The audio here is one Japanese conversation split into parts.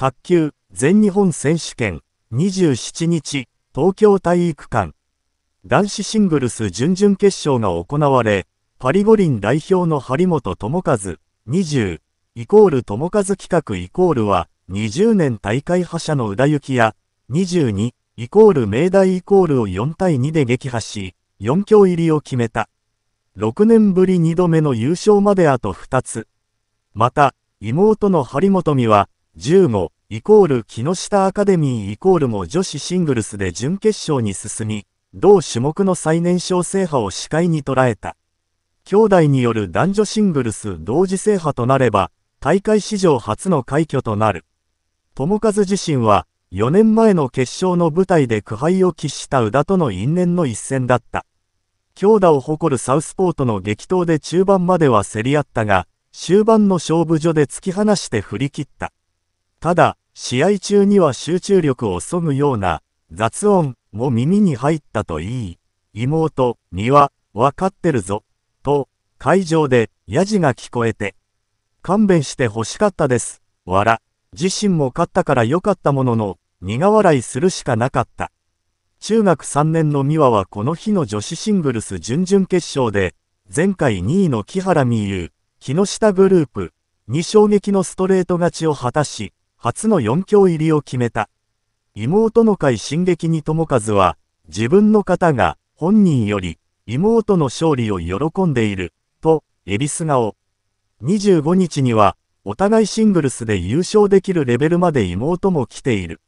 卓球全日本選手権27日東京体育館男子シングルス準々決勝が行われパリ五輪代表の張本智和20イコール智和企画イコールは20年大会覇者の宇田幸や、22イコール明大イコールを4対2で撃破し4強入りを決めた6年ぶり2度目の優勝まであと2つまた妹の張本美は15イコール木下アカデミーイコールも女子シングルスで準決勝に進み、同種目の最年少制覇を視界に捉えた。兄弟による男女シングルス同時制覇となれば、大会史上初の快挙となる。友和自身は、4年前の決勝の舞台で苦杯を喫した宇田との因縁の一戦だった。強打を誇るサウスポートの激闘で中盤までは競り合ったが、終盤の勝負所で突き放して振り切った。ただ、試合中には集中力を削ぐような雑音も耳に入ったといい、妹にはわかってるぞ、と会場でヤジが聞こえて、勘弁して欲しかったです、わら。自身も勝ったから良かったものの、苦笑いするしかなかった。中学3年の美和はこの日の女子シングルス準々決勝で、前回2位の木原美優、木下グループに衝撃のストレート勝ちを果たし、初の4強入りを決めた。妹の会進撃に友和は、自分の方が本人より妹の勝利を喜んでいる、と、エビス顔。25日には、お互いシングルスで優勝できるレベルまで妹も来ている。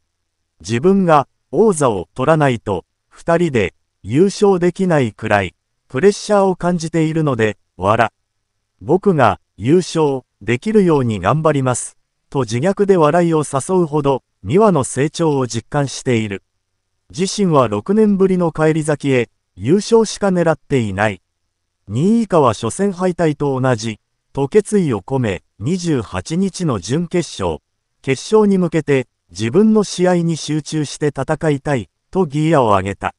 自分が王座を取らないと、二人で優勝できないくらい、プレッシャーを感じているので、笑。僕が優勝できるように頑張ります。と自虐で笑いを誘うほど、2和の成長を実感している。自身は6年ぶりの返り咲きへ、優勝しか狙っていない。2位以下は初戦敗退と同じ、と決意を込め、28日の準決勝、決勝に向けて、自分の試合に集中して戦いたい、とギアを上げた。